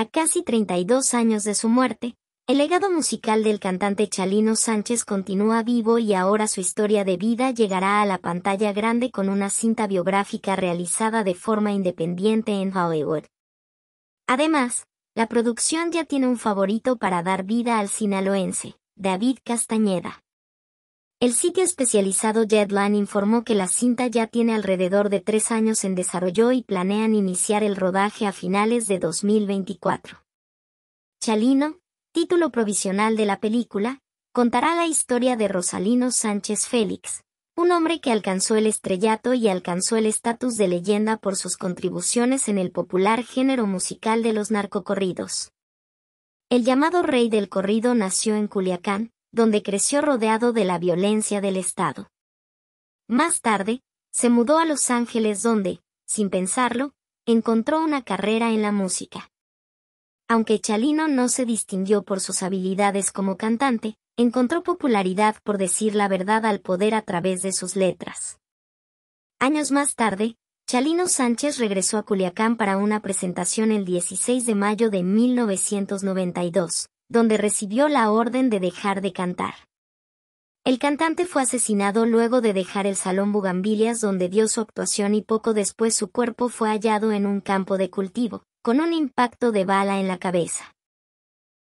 a casi 32 años de su muerte, el legado musical del cantante Chalino Sánchez continúa vivo y ahora su historia de vida llegará a la pantalla grande con una cinta biográfica realizada de forma independiente en Hollywood. Además, la producción ya tiene un favorito para dar vida al sinaloense, David Castañeda. El sitio especializado Jetline informó que la cinta ya tiene alrededor de tres años en desarrollo y planean iniciar el rodaje a finales de 2024. Chalino, título provisional de la película, contará la historia de Rosalino Sánchez Félix, un hombre que alcanzó el estrellato y alcanzó el estatus de leyenda por sus contribuciones en el popular género musical de los narcocorridos. El llamado rey del corrido nació en Culiacán, donde creció rodeado de la violencia del Estado. Más tarde, se mudó a Los Ángeles donde, sin pensarlo, encontró una carrera en la música. Aunque Chalino no se distinguió por sus habilidades como cantante, encontró popularidad por decir la verdad al poder a través de sus letras. Años más tarde, Chalino Sánchez regresó a Culiacán para una presentación el 16 de mayo de 1992, donde recibió la orden de dejar de cantar. El cantante fue asesinado luego de dejar el Salón Bugambilias donde dio su actuación y poco después su cuerpo fue hallado en un campo de cultivo, con un impacto de bala en la cabeza.